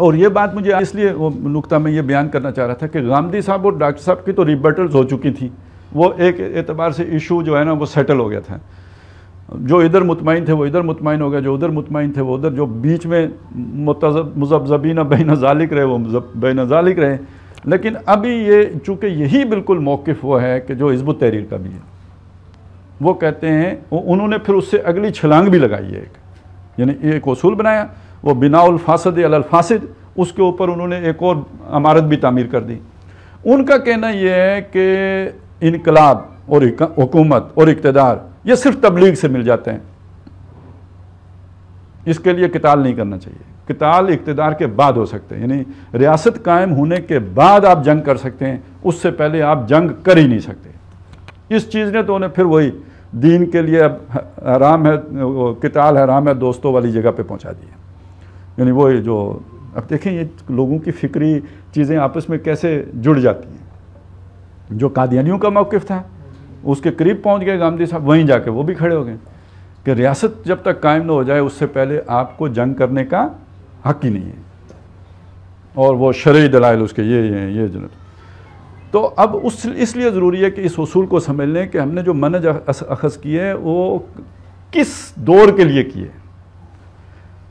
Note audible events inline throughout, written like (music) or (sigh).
और ये बात मुझे इसलिए वो नुकता में ये बयान करना चाह रहा था कि गांधी साहब और डॉक्टर साहब की तो रिबर्टल्स हो चुकी थी वो एक एतबार से इशू जो है ना वो सेटल हो गया था जो इधर मुतमिन थे वो इधर मुतमिन हो गया जो उधर मुतमिन थे वो उधर जो बीच में मुजबीना बैन जालिक रहे वो बैन जालिक रहे लेकिन अभी ये चूँकि यही बिल्कुल मौक़ वो है कि जो हिजब तहरीर का भी है वो कहते हैं उन्होंने फिर उससे अगली छलांग भी लगाई है एक यानी एक असूल बनाया वो बिनाउलफासद अलफासद उसके ऊपर उन्होंने एक और इमारत भी तामीर कर दी उनका कहना यह है कि इनकलाब और हुकूमत और इकतदार ये सिर्फ तबलीग से मिल जाते हैं इसके लिए किताल नहीं करना चाहिए किताल इकतदार के बाद हो सकते हैं यानी रियासत कायम होने के बाद आप जंग कर सकते हैं उससे पहले आप जंग कर ही नहीं सकते इस चीज़ ने तो उन्हें फिर वही दीन के लिए अब हराम है किताल हराम है दोस्तों वाली जगह पर पहुंचा दिया यानी वो जो अब देखें ये लोगों की फिक्री चीज़ें आपस में कैसे जुड़ जाती हैं जो कादियानियों का मौक़ था उसके करीब पहुंच गए गांधी साहब वहीं जाके वो भी खड़े हो गए कि रियासत जब तक कायम ना हो जाए उससे पहले आपको जंग करने का हक ही नहीं है और वो शरय दलाइल उसके ये ये ये जनत तो अब उस इसलिए ज़रूरी है कि इस असूल को समझ लें कि हमने जो मनज अखज़ किए वो किस दौर के लिए किए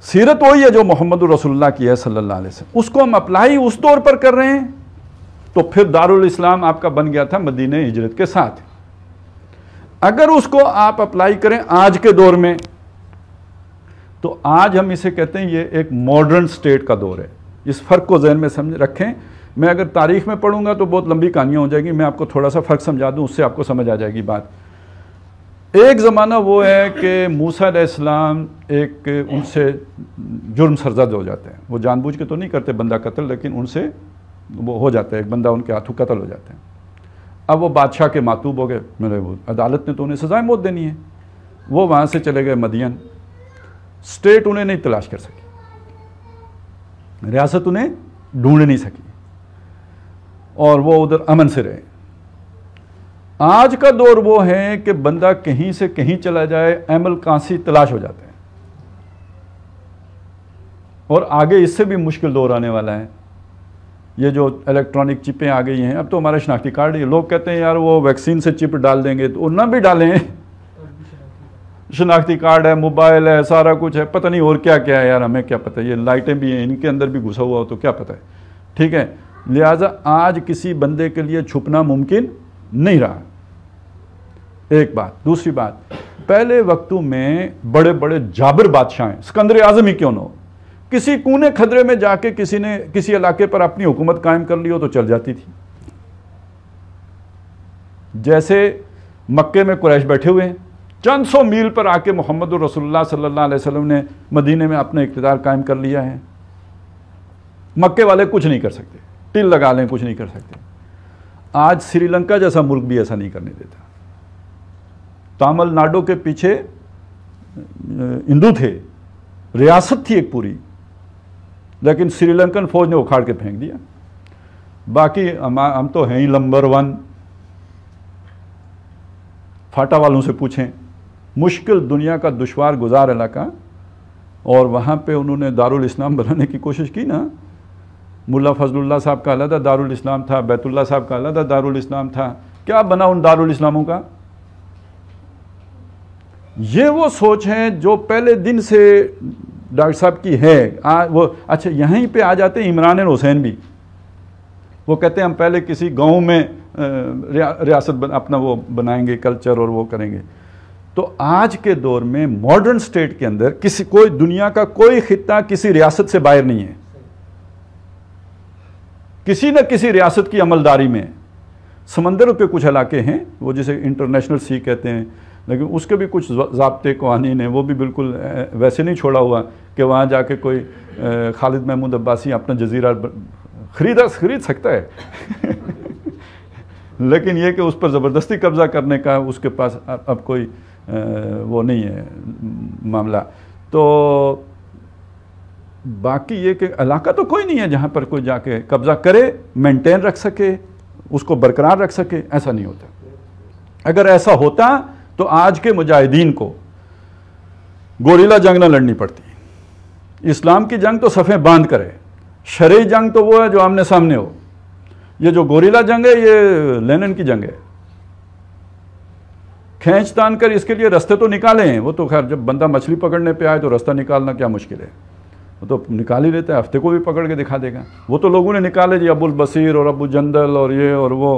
सीरत वही है जो मोहम्मद रसुल्ला की है सल्लल्लाहु अलैहि वसल्लम उसको हम अप्लाई उस तौर पर कर रहे हैं तो फिर दारुल इस्लाम आपका बन गया था मदीन हिजरत के साथ अगर उसको आप अप्लाई करें आज के दौर में तो आज हम इसे कहते हैं ये एक मॉडर्न स्टेट का दौर है इस फ़र्क को जहन में समझ रखें मैं अगर तारीख में पढ़ूंगा तो बहुत लंबी कहानियां हो जाएगी मैं आपको थोड़ा सा फ़र्क समझा दूं उससे आपको समझ आ जाएगी बात एक ज़माना वो है कि मूसा इस्लाम एक उनसे जुर्म सरजद हो जाते हैं वो जानबूझ के तो नहीं करते बंदा कत्ल लेकिन उनसे वो हो जाता है एक बंदा उनके हाथों कत्ल हो जाते हैं अब वो बादशाह के मातूब हो गए मेरे वो अदालत ने तो उन्हें सजाएं मौत देनी है वो वहाँ से चले गए मदियन स्टेट उन्हें नहीं तलाश कर सकी रियासत उन्हें ढूंढ नहीं सकी और वो उधर अमन से रहे आज का दौर वो है कि बंदा कहीं से कहीं चला जाए अमल कांसी तलाश हो जाते हैं और आगे इससे भी मुश्किल दौर आने वाला है ये जो इलेक्ट्रॉनिक चिपें आ गई हैं अब तो हमारा शनाख्ती कार्ड ही लोग कहते हैं यार वो वैक्सीन से चिप डाल देंगे तो ना भी डालें शनाख्ती कार्ड है मोबाइल है सारा कुछ है पता नहीं और क्या क्या है यार हमें क्या पता है ये लाइटें भी हैं इनके अंदर भी घुसा हुआ हो तो क्या पता है ठीक है लिहाजा आज किसी बंदे के लिए छुपना मुमकिन नहीं रहा एक बात दूसरी बात पहले वक्तों में बड़े बड़े जाबिर बादशाह सिकंदर आजम ही क्यों ना किसी कूने खदरे में जाके किसी ने किसी इलाके पर अपनी हुकूमत कायम कर ली हो तो चल जाती थी जैसे मक्के में कुरैश बैठे हुए हैं चंद सौ मील पर आके मोहम्मद रसोल्ला सल्ला वसलम ने मदीने में अपना इकतदार कायम कर लिया है मक्के वाले कुछ नहीं कर सकते टिल लगा लें कुछ नहीं कर सकते आज श्रीलंका जैसा मुल्क भी ऐसा नहीं करने देता तमिलनाडु के पीछे हिंदू थे रियासत थी एक पूरी लेकिन श्रीलंकन फौज ने उखाड़ के फेंक दिया बाकी हम हम तो हैं ही नंबर वन फाटा वालों से पूछें मुश्किल दुनिया का दुशवार गुजार इलाका और वहाँ पे उन्होंने दारुल इस्लाम बनाने की कोशिश की ना मुल्ला फजलुल्ला साहब का अलहदा दारुल इस्लाम था बैतुल्ला साहब का अलहदा दारुल इस्लाम था क्या बना उन दारुल इस्लामों का ये वो सोच है जो पहले दिन से डॉक्टर साहब की है आ, वो अच्छा यहीं पे आ जाते हैं इमरान हुसैन भी वो कहते हैं हम पहले किसी गांव में रिया, रियासत बन, अपना वो बनाएंगे कल्चर और वो करेंगे तो आज के दौर में मॉडर्न स्टेट के अंदर किसी कोई दुनिया का कोई खत्ता किसी रियासत से बाहर नहीं है किसी न किसी रियासत की अमलदारी में समंदर के कुछ इलाके हैं वो जिसे इंटरनेशनल सी कहते हैं लेकिन उसके भी कुछ जबते कवानी हैं वो भी बिल्कुल वैसे नहीं छोड़ा हुआ कि वहाँ जाके कोई खालिद महमूद अब्बासी अपना जजीरा खरीदा खरीद सकता है (laughs) लेकिन यह कि उस पर ज़बरदस्ती कब्ज़ा करने का उसके पास अब कोई वो नहीं है मामला तो बाकी ये कि इलाका तो कोई नहीं है जहाँ पर कोई जाके कब्ज़ा करे मेंटेन रख सके उसको बरकरार रख सके ऐसा नहीं होता अगर ऐसा होता तो आज के मुजाहिदीन को गोरीला जंग ना लड़नी पड़ती इस्लाम की जंग तो सफे बांध करे है जंग तो वो है जो आमने सामने हो ये जो गोरीला जंग है ये लेनिन की जंग है खेच तान कर इसके लिए रास्ते तो निकाले हैं वो तो खैर जब बंदा मछली पकड़ने पे आए तो रास्ता निकालना क्या मुश्किल है वो तो निकाल ही लेता है हफ्ते को भी पकड़ के दिखा देगा वो तो लोगों ने निकाले जी अबुल बसीर और अबू जंदल और ये और वो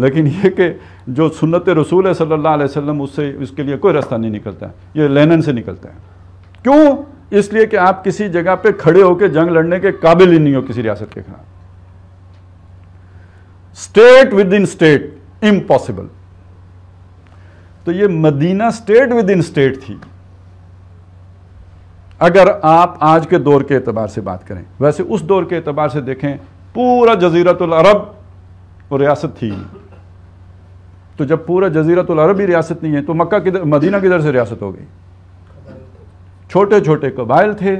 लेकिन ये कि जो सुनत रसूल है सल्ला वसम उससे उसके लिए कोई रास्ता नहीं निकलता है ये लेनन से निकलता है क्यों इसलिए कि आप किसी जगह पे खड़े होकर जंग लड़ने के काबिल ही नहीं हो किसी रियासत के खिलाफ state within state impossible तो ये Medina state within state थी अगर आप आज के दौर के एतबार से बात करें वैसे उस दौर के एतबार से देखें पूरा जजीरतुल अरब और रियासत थी तो जब पूरा जजीरतुल अरब ही रियासत नहीं है तो मक्का किधर मदीना किधर से रियासत हो गई छोटे छोटे कबाइल थे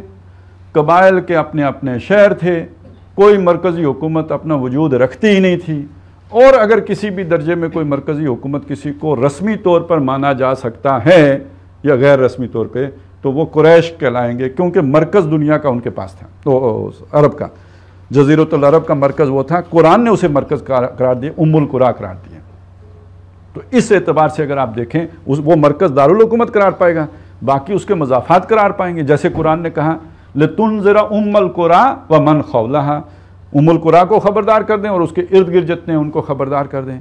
कबाइल के अपने अपने शहर थे कोई मरकज़ी हुकूमत अपना वजूद रखती ही नहीं थी और अगर किसी भी दर्जे में कोई मरकज़ी हुकूमत किसी को रस्मी तौर पर माना जा सकता है या गैर रस्मी तौर पर तो वो कुरैश कहलाएंगे क्योंकि मरकज़ दुनिया का उनके पास था तो अरब का जजीरतल अरब का मरकज़ वो था कुरान ने उसे मरकज़ करार दिया उमुल कुरा करार दिया तो इस एतबार से अगर आप देखें उस वो मरकज़ दारकूमत करार पाएगा बाकी उसके मजाफात करार पाएंगे जैसे कुरान ने कहा तुन ज़रा उमल कुरा व मन खौला उमल कुरा को ख़बरदार कर दें और उसके इर्द गिर्द जितने उनको ख़बरदार कर दें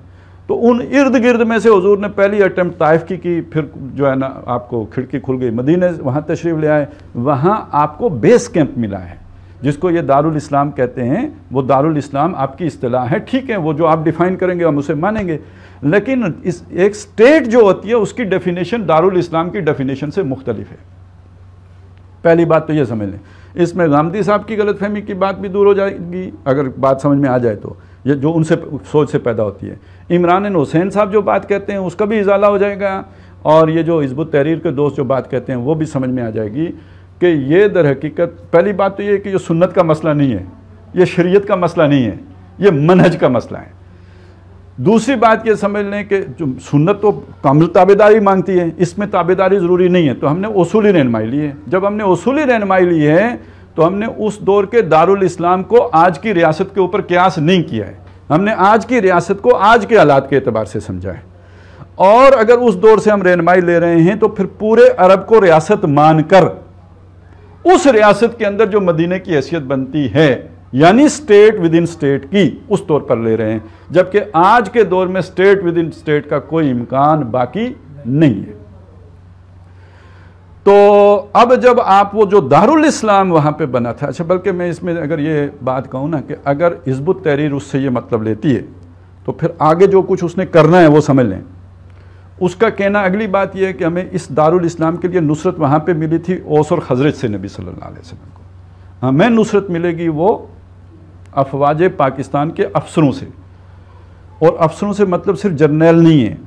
तो उन इर्द गिर्द में से हजूर ने पहली अटैम्प्ट ताइफ की की फिर जो है ना आपको खिड़की खुल गई मदीने वहाँ तशरीफ़ ले आए वहाँ आपको बेस कैंप मिला है जिसको ये दारुल इस्लाम कहते हैं वो दारुल इस्लाम आपकी अतलाह है ठीक है वो जो आप डिफ़ाइन करेंगे हम उसे मानेंगे लेकिन इस एक स्टेट जो होती है उसकी डेफिनेशन दारुल इस्लाम की डेफिनेशन से मुख्तलिफ है पहली बात तो ये समझ लें इसमें गांधी साहब की गलतफहमी की बात भी दूर हो जाएगी अगर बात समझ में आ जाए तो ये जो उनसे सोच से पैदा होती है इमरान हुसैन साहब जो बात कहते हैं उसका भी इजाला हो जाएगा और ये जो हिजब तहरीर के दोस्त जो बात कहते हैं वो भी समझ में आ जाएगी कि ये दर हकीकत पहली बात तो ये कि ये सुन्नत का मसला नहीं है ये शरीयत का मसला नहीं है ये मनहज का मसला है दूसरी बात ये समझ लें कि जो सुन्नत तो कमल ताबेदारी मांगती है इसमें ताबेदारी ज़रूरी नहीं है तो हमने उसूली रहनमाई ली है जब हमने उसूली रहनमाई ली है तो हमने उस दौर के दारुल इस्लाम को आज की रियासत के ऊपर क्यास नहीं किया है हमने आज की रियासत को आज के हालात के अतबार से समझा है और अगर उस दौर से हम रहनमाई ले रहे हैं तो फिर पूरे अरब को रियासत मानकर उस रियासत के अंदर जो मदीने की हैसियत बनती है यानी स्टेट विद इन स्टेट की उस तौर पर ले रहे हैं जबकि आज के दौर में स्टेट विद इन स्टेट का कोई इम्कान बाकी नहीं है तो अब जब आप वो जो दारुल इस्लाम वहां पे बना था अच्छा बल्कि मैं इसमें अगर ये बात कहूँ ना कि अगर हिजबुत तहरीर उससे ये मतलब लेती है तो फिर आगे जो कुछ उसने करना है वो समझ लें उसका कहना अगली बात यह है कि हमें इस दारुल इस्लाम के लिए नुसरत वहाँ पे मिली थी ओस और हजरत से नबी सल्लल्लाहु अलैहि वसल्लम को हमें हाँ, नुसरत मिलेगी वो अफवाज पाकिस्तान के अफसरों से और अफसरों से मतलब सिर्फ जर्नैल नहीं है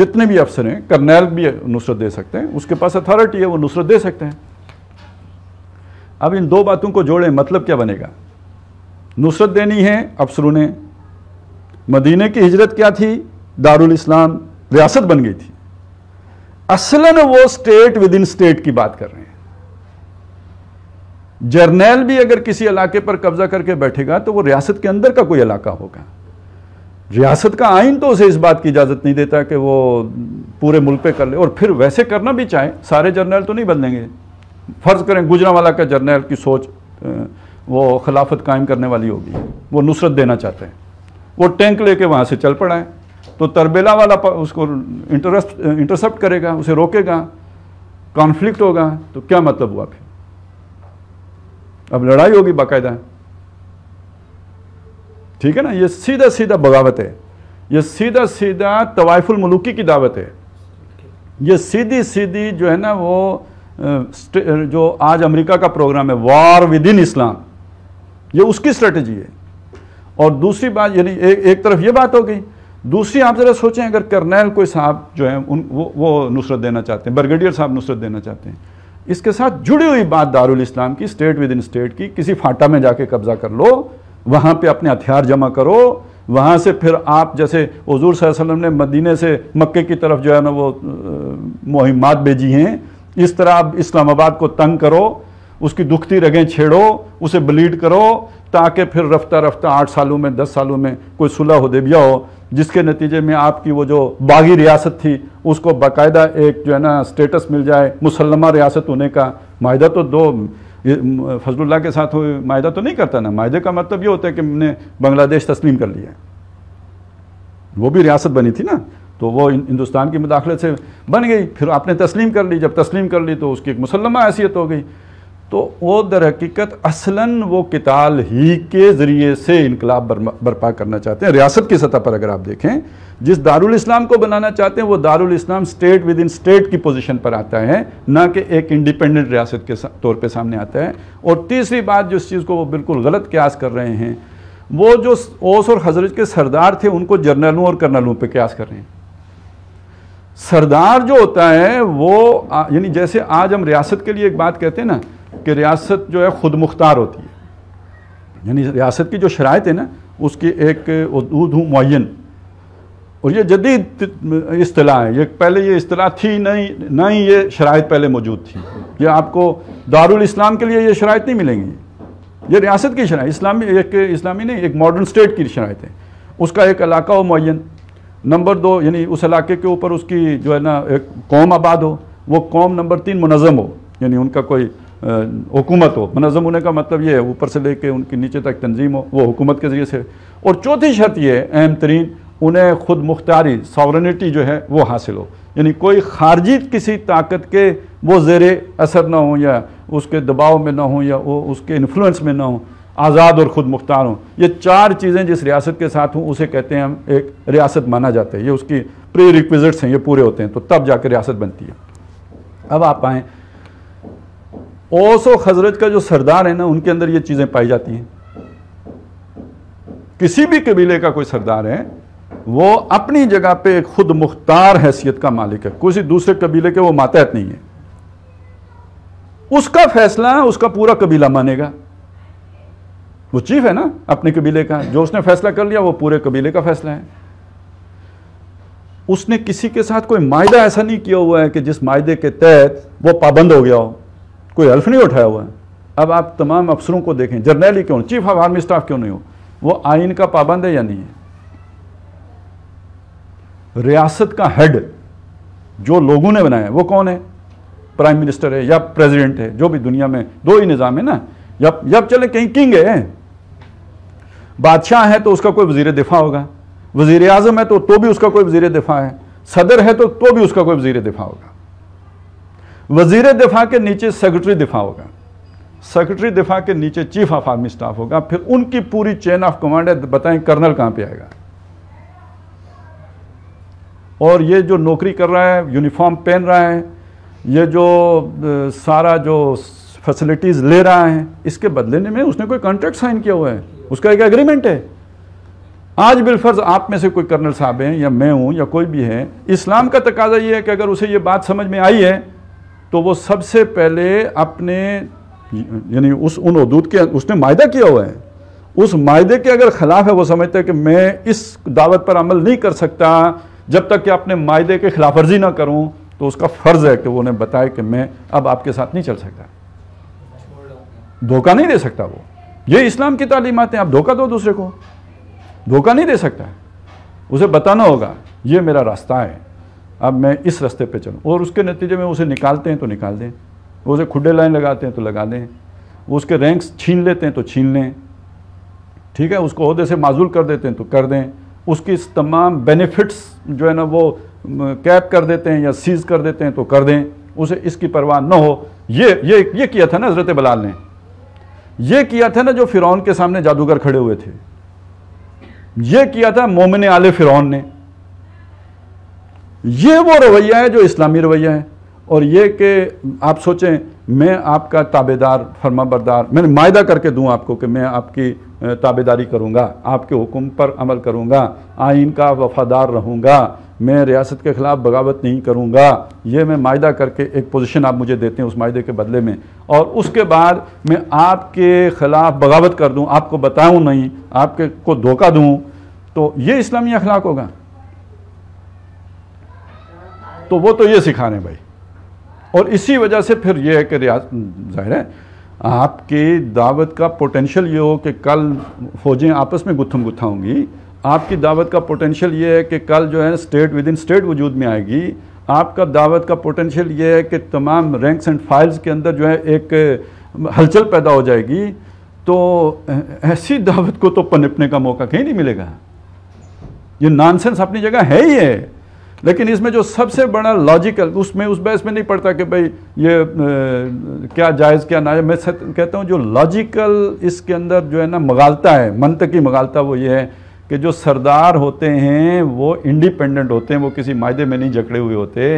जितने भी अफसर हैं कर्नैल भी नुसरत दे सकते हैं उसके पास अथॉरिटी है वो नुसरत दे सकते हैं अब इन दो बातों को जोड़ें मतलब क्या बनेगा नुसरत देनी है अफसरों ने मदीने की हिजरत क्या थी दारुल इस्लाम रियासत बन गई थी असलन वो स्टेट विद इन स्टेट की बात कर रहे हैं जर्नैल भी अगर किसी इलाके पर कब्जा करके बैठेगा तो वो रियासत के अंदर का कोई इलाका होगा रियासत का आइन तो उसे इस बात की इजाज़त नहीं देता कि वो पूरे मुल्क पे कर ले और फिर वैसे करना भी चाहे सारे जर्नैल तो नहीं बदलेंगे फ़र्ज़ करें गुजरावाला का जर्नैल की सोच वो खिलाफत कायम करने वाली होगी वो नुसरत देना चाहते हैं वो टैंक लेके वहां से चल पड़ा है तो तरबेला वाला उसको इंटरसेप्ट करेगा उसे रोकेगा कॉन्फ्लिक्ट होगा तो क्या मतलब हुआ फिर अब लड़ाई होगी बाकायदा ठीक है ना ये सीधा सीधा बगावत है ये सीधा सीधा तवाइफुल मलूकी की दावत है ये सीधी सीधी जो है ना वो जो आज अमेरिका का प्रोग्राम है वॉर विद इन इस्लाम ये उसकी स्ट्रेटजी है और दूसरी बात यानी एक, एक तरफ ये बात हो गई दूसरी आप ज़रा सोचें अगर कर्नैल कोई साहब जो है उन वो वो नुसरत देना चाहते हैं ब्रिगेडियर साहब नुसरत देना चाहते हैं इसके साथ जुड़ी हुई बात दारुल इस्लाम की स्टेट विद इन स्टेट की किसी फाटा में जाके कब्ज़ा कर लो वहाँ पे अपने हथियार जमा करो वहाँ से फिर आप जैसे हजूर वसल्लम ने मदीने से मक्के की तरफ जो है ना वो मुहिमात भेजी हैं इस तरह आप इस्लामाबाद को तंग करो उसकी दुखती रगें छेड़ो उसे ब्लीड करो ताकि फिर रफ्ता रफ्ता आठ सालों में दस सालों में कोई सुलह हो देबिया हो जिसके नतीजे में आपकी वो जो बागी रियासत थी उसको बाकायदा एक जो है ना स्टेटस मिल जाए मुसलमा रियासत होने का माहा तो दो फजलुल्ला के साथ माहा तो नहीं करता ना माहे का मतलब ये होता है कि हमने बांग्लादेश तस्लीम कर लिया वो भी रियासत बनी थी ना तो वो हिंदुस्तान की मुदाखलत से बन गई फिर आपने तस्लीम कर ली जब तस्लीम कर ली तो उसकी एक मुसलमा हैसियत हो गई तो वो दर हकीकत असलन वो किताल ही के ज़रिए से इनकलाब बर्पा करना चाहते हैं रियासत की सतह पर अगर आप देखें जिस दारुल इस्लाम को बनाना चाहते हैं वो दारुल इस्लाम स्टेट विद इन स्टेट की पोजीशन पर आता है ना कि एक इंडिपेंडेंट रियासत के तौर पे सामने आता है और तीसरी बात जिस चीज़ को वो बिल्कुल गलत क्यास कर रहे हैं वो जो ओस और हजरत के सरदार थे उनको जर्नलों और कर्नलों पर क्यास कर रहे हैं सरदार जो होता है वो यानी जैसे आज हम रियासत के लिए एक बात कहते हैं ना कि रियासत जो है ख़ुद मुख्तार होती है यानी रियासत की जो शराय है ना उसकी एक उदूद हूँ मुन और ये जदीद अतलाह है ये पहले ये असलाह थी नहीं ना ही ये शराय पहले मौजूद थी ये आपको दारुल इस्लाम के लिए ये शराय नहीं मिलेंगी ये रियासत की शराय इस्लामी एक इस्लामी नहीं एक मॉडर्न स्टेट की शराय है उसका एक इलाका हो मुन नंबर दो यानी उस इलाके के ऊपर उसकी जो है ना एक कौम आबाद हो वो कौम नंबर तीन मुनज़म हो यानी उनका कोई हुकूमत हो मनज़म होने का मतलब ये है ऊपर से लेके उनके नीचे तक तंजीम हो वो हुकूमत के ज़रिए से और चौथी शर्त ये अहम तरीन उन्हें खुद मुख्तारी सॉवरनिटी जो है वो हासिल हो यानी कोई खारजी किसी ताकत के वो जेर असर ना हो या उसके दबाव में ना हो या वो उसके इन्फ्लुएंस में ना हो आज़ाद और ख़ुद मुख्तार हों ये चार चीज़ें जिस रियासत के साथ हों उसे कहते हैं हम एक रियासत माना जाता है ये उसकी प्री रिक्विज़िट्स हैं ये पूरे होते हैं तो तब जाकर रियासत बनती है अब आप आएँ ओसो और का जो सरदार है ना उनके अंदर ये चीज़ें पाई जाती हैं किसी भी कबीले का कोई सरदार है वो अपनी जगह पे खुद मुख्तार हैसियत का मालिक है किसी दूसरे कबीले के वो मातहत नहीं है उसका फैसला उसका पूरा कबीला मानेगा वो चीफ है ना अपने कबीले का जो उसने फैसला कर लिया वो पूरे कबीले का फैसला है उसने किसी के साथ कोई मायदा ऐसा नहीं किया हुआ है कि जिस मायदे के तहत वो पाबंद हो गया हो कोई हल्फ नहीं उठाया हुआ है अब आप तमाम अफसरों को देखें जर्नैली क्यों चीफ ऑफ आर्मी स्टाफ क्यों नहीं हो वो आइन का पाबंद है या नहीं है रियासत का हेड जो लोगों ने बनाया है वो कौन है प्राइम मिनिस्टर है या प्रेसिडेंट है जो भी दुनिया में दो ही निज़ाम है ना जब जब चले कहीं किंग है बादशाह है तो उसका कोई वजीर दिफा होगा वजीर आजम है तो तो भी उसका कोई वजीर दिफा है सदर है तो तो भी उसका कोई वजीर दिफा होगा वजीर दिफा के नीचे सेक्रेटरी दिफा होगा सेक्रेटरी दिफा के नीचे चीफ ऑफ आर्मी स्टाफ होगा फिर उनकी पूरी चेन ऑफ कमांड है बताएं कर्नल कहां पे आएगा और ये जो नौकरी कर रहा है यूनिफॉर्म पहन रहा है ये जो सारा जो फैसिलिटीज़ ले रहा है इसके बदले में उसने कोई कॉन्ट्रैक्ट साइन किया हुआ है उसका एक एग्रीमेंट है आज बिलफर्ज आप में से कोई कर्नल साहब हैं या मैं हूं या कोई भी है इस्लाम का तकाजा ये है कि अगर उसे ये बात समझ में आई है तो वो सबसे पहले अपने यानी उस उन हदूद के उसने मायदा किया हुआ है उस मायदे के अगर खिलाफ है वो समझते हैं कि मैं इस दावत पर अमल नहीं कर सकता जब तक कि अपने मायदे के खिलाफ वर्जी ना करूं तो उसका फ़र्ज़ है कि वो उन्हें बताए कि मैं अब आपके साथ नहीं चल सकता धोखा नहीं दे सकता वो ये इस्लाम की तालीमत हैं आप धोखा दो दूसरे को धोखा नहीं दे सकता उसे बताना होगा ये मेरा रास्ता है अब मैं इस रास्ते पे चलूँ और उसके नतीजे में उसे निकालते हैं तो निकाल दें उसे खुडे लाइन लगाते हैं तो लगा दें उसके रैंक्स छीन लेते हैं तो छीन लें ठीक है उसको अहदे से माजूल कर देते हैं तो कर दें उसकी तमाम बेनिफिट्स जो है ना वो कैप कर देते हैं या सीज कर देते हैं तो कर दें उसे इसकी परवाह न हो ये ये ये किया था ना हज़रत बलाल ने ये किया था ना जो फ़िरौन के सामने जादूगर खड़े हुए थे ये किया था मोमिन आल फ़िरौन ने ये वो रवैया है जो इस्लामी रवैया है और ये कि आप सोचें मैं आपका ताबेदार फर्मा बरदार मैंने मायदा करके दूं आपको कि मैं आपकी ताबेदारी करूंगा आपके हुक्म पर अमल करूंगा आइन का वफादार रहूंगा मैं रियासत के ख़िलाफ़ बगावत नहीं करूंगा ये मैं मायदा करके एक पोजीशन आप मुझे देते हैं उस मायदे के बदले में और उसके बाद मैं आपके ख़िलाफ़ बगावत कर दूँ आपको बताऊँ नहीं आपके को धोखा दूँ तो ये इस्लामी अखलाक होगा तो वो तो ये सिखाने भाई और इसी वजह से फिर ये है कि रियाज जाहिर है आपकी दावत का पोटेंशियल ये हो कि कल फौजें आपस में गुत्थम गुत्था होंगी आपकी दावत का पोटेंशियल ये है कि कल जो है स्टेट विद इन स्टेट वजूद में आएगी आपका दावत का पोटेंशियल ये है कि तमाम रैंक्स एंड फाइल्स के अंदर जो है एक हलचल पैदा हो जाएगी तो ऐसी दावत को तो पनपने का मौका कहीं नहीं मिलेगा ये नॉनसेंस अपनी जगह है ही है लेकिन इसमें जो सबसे बड़ा लॉजिकल उसमें उस बहस में नहीं पड़ता कि भाई ये क्या जायज़ क्या ना मैं कहता हूँ जो लॉजिकल इसके अंदर जो है ना मगालता है मनतकी मगालता वो ये है कि जो सरदार होते हैं वो इंडिपेंडेंट होते हैं वो किसी मायदे में नहीं जकड़े हुए होते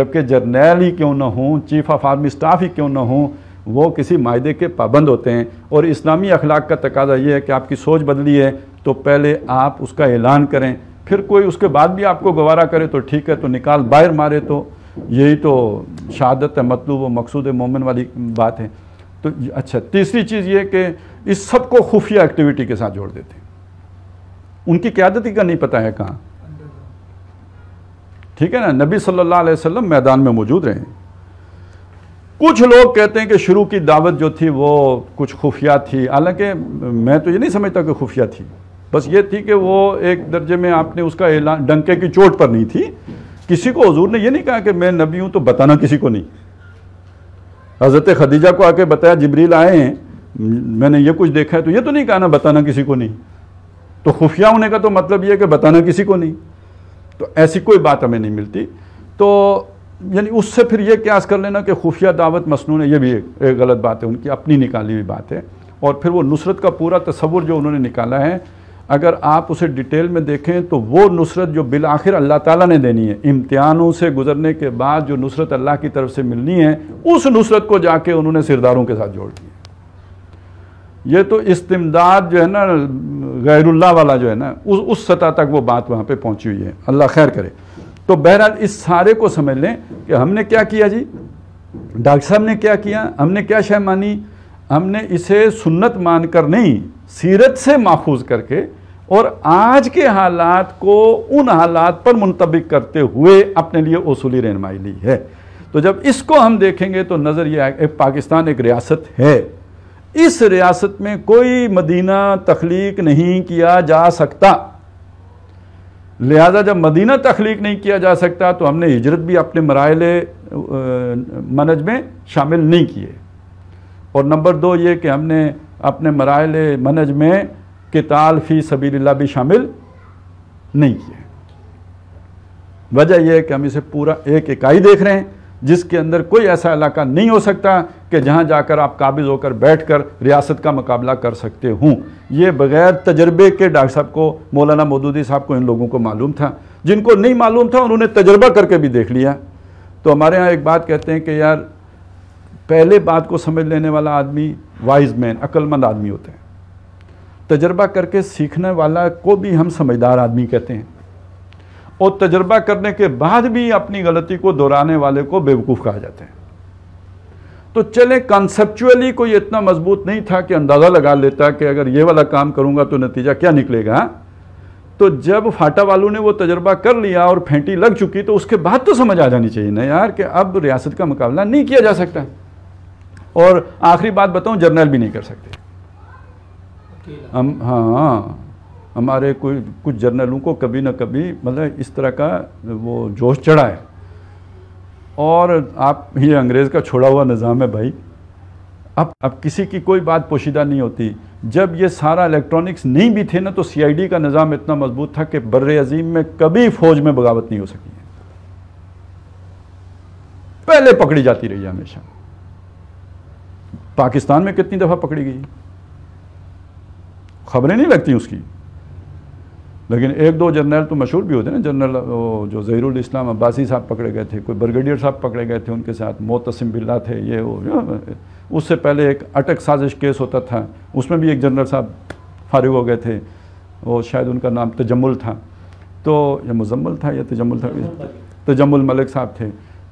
जबकि जर्नैल ही क्यों ना हों चीफ ऑफ आर्मी स्टाफ ही क्यों ना हों वो किसी मायदे के पाबंद होते हैं और इस्लामी अखलाक का तकाजा ये है कि आपकी सोच बदली है तो पहले आप उसका ऐलान करें फिर कोई उसके बाद भी आपको गवारा करे तो ठीक है तो निकाल बाहर मारे तो यही तो शहादत है मतलूब मकसूद मोमिन वाली बात है तो अच्छा तीसरी चीज़ ये कि इस सब को खुफिया एक्टिविटी के साथ जोड़ देते उनकी क्यादत ही का नहीं पता है कहाँ ठीक है ना नबी सल्लल्लाहु अलैहि वसल्लम मैदान में मौजूद रहे कुछ लोग कहते हैं कि शुरू की दावत जो थी वो कुछ खुफिया थी हालांकि मैं तो ये नहीं समझता कि खुफिया थी बस ये थी कि वो एक दर्जे में आपने उसका ऐलान डंके की चोट पर नहीं थी किसी को हजूर ने यह नहीं कहा कि मैं नबी हूं तो बताना किसी को नहीं हज़रत खदीजा को आके बताया जबरील आए हैं मैंने ये कुछ देखा है तो ये तो नहीं कहा ना बताना किसी को नहीं तो खुफिया होने का तो मतलब ये है कि बताना किसी को नहीं तो ऐसी कोई बात हमें नहीं मिलती तो यानी उससे फिर ये क्यास कर लेना कि खुफिया दावत मसनू है यह भी एक, एक गलत बात है उनकी अपनी निकाली हुई बात है और फिर वो नुसरत का पूरा तस्वुर जो उन्होंने निकाला है अगर आप उसे डिटेल में देखें तो वो नुसरत जो बिल आखिर अल्लाह ताला ने देनी है इम्तिहानों से गुजरने के बाद जो नुसरत अल्लाह की तरफ से मिलनी है उस नुसरत को जाके उन्होंने सिरदारों के साथ जोड़ दिया ये तो इस्तेमदाद जो है ना गैरुल्ला वाला जो है ना उस उस सतह तक वो बात वहाँ पे पहुँची हुई है अल्लाह खैर करे तो बहरहाल इस सारे को समझ लें कि हमने क्या किया जी डॉक्टर साहब ने क्या किया हमने क्या शह मानी हमने इसे सुन्नत मानकर नहीं सीरत से माखूज करके और आज के हालात को उन हालात पर मुंतबिक करते हुए अपने लिए असूली रहनमाई ली है तो जब इसको हम देखेंगे तो नज़र ये पाकिस्तान एक रियासत है इस रियासत में कोई मदीना तख्लीक नहीं किया जा सकता लिहाजा जब मदीना तख्लीक नहीं किया जा सकता तो हमने हिजरत भी अपने मराइल मनज में शामिल नहीं किए और नंबर दो ये कि हमने अपने मराइल मनज में कि ताल फ़ी सबील्ला भी शामिल नहीं किए वजह यह है कि हम इसे पूरा एक इकाई देख रहे हैं जिसके अंदर कोई ऐसा इलाका नहीं हो सकता कि जहां जाकर आप काबिज होकर बैठकर रियासत का मुकाबला कर सकते हों ये बग़ैर तजर्बे के डॉक्टर साहब को मौलाना मोदूदी साहब को इन लोगों को मालूम था जिनको नहीं मालूम था उन्होंने तजर्बा करके भी देख लिया तो हमारे यहाँ एक बात कहते हैं कि यार पहले बात को समझ लेने वाला आदमी वाइज मैन अक्लमंद आदमी होते हैं तजर्बा करके सीखने वाला को भी हम समझदार आदमी कहते हैं और तजर्बा करने के बाद भी अपनी गलती को दोहराने वाले को बेवकूफ़ कहा जाते हैं तो चले कॉन्सेप्चुअली कोई इतना मजबूत नहीं था कि अंदाज़ा लगा लेता कि अगर ये वाला काम करूँगा तो नतीजा क्या निकलेगा हाँ? तो जब फाटा वालों ने वो तजर्बा कर लिया और फेंटी लग चुकी तो उसके बाद तो समझ आ जानी चाहिए ना यार कि अब रियासत का मुकाबला नहीं किया जा सकता और आखिरी बात बताऊं जर्नल भी नहीं कर सकते हम हाँ हमारे कोई कुछ जर्नलों को कभी ना कभी मतलब इस तरह का वो जोश चढ़ा है और आप ये अंग्रेज़ का छोड़ा हुआ निज़ाम है भाई अब अब किसी की कोई बात पोशीदा नहीं होती जब ये सारा इलेक्ट्रॉनिक्स नहीं भी थे ना तो सीआईडी का निज़ाम इतना मजबूत था कि बर अजीम में कभी फ़ौज में बगावत नहीं हो सकी है पहले पकड़ी जाती रही हमेशा पाकिस्तान में कितनी दफ़ा पकड़ी गई खबरें नहीं लगती उसकी लेकिन एक दो जनरल तो मशहूर भी होते ना जनरल जो जहरुल इस्लाम अब्बासी साहब पकड़े गए थे कोई ब्रिगेडियर साहब पकड़े गए थे उनके साथ मोतसम बिल्ला थे ये वो उससे पहले एक अटक साजिश केस होता था उसमें भी एक जनरल साहब फारिग हो गए थे वो शायद उनका नाम तजम्मुल था तो या मुजम्मल था या तजम्मुल था तजम्मुल मलिक साहब थे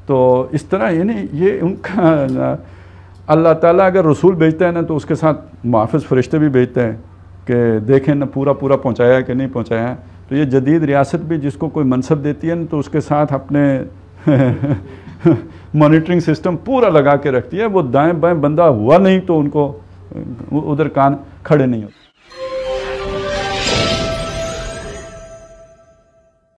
तो इस तरह यानी ये उनका अल्लाह ताला अगर रसूल भेजता है ना तो उसके साथ मुहाफ़ फरिश्ते भी भेजते हैं कि देखें ना पूरा पूरा पहुँचाया कि नहीं पहुँचाया तो ये जदीद रियासत भी जिसको कोई मनसब देती है ना तो उसके साथ अपने (laughs) मॉनिटरिंग सिस्टम पूरा लगा के रखती है वो दाएं बाएं बंदा हुआ नहीं तो उनको उधर कान खड़े नहीं होते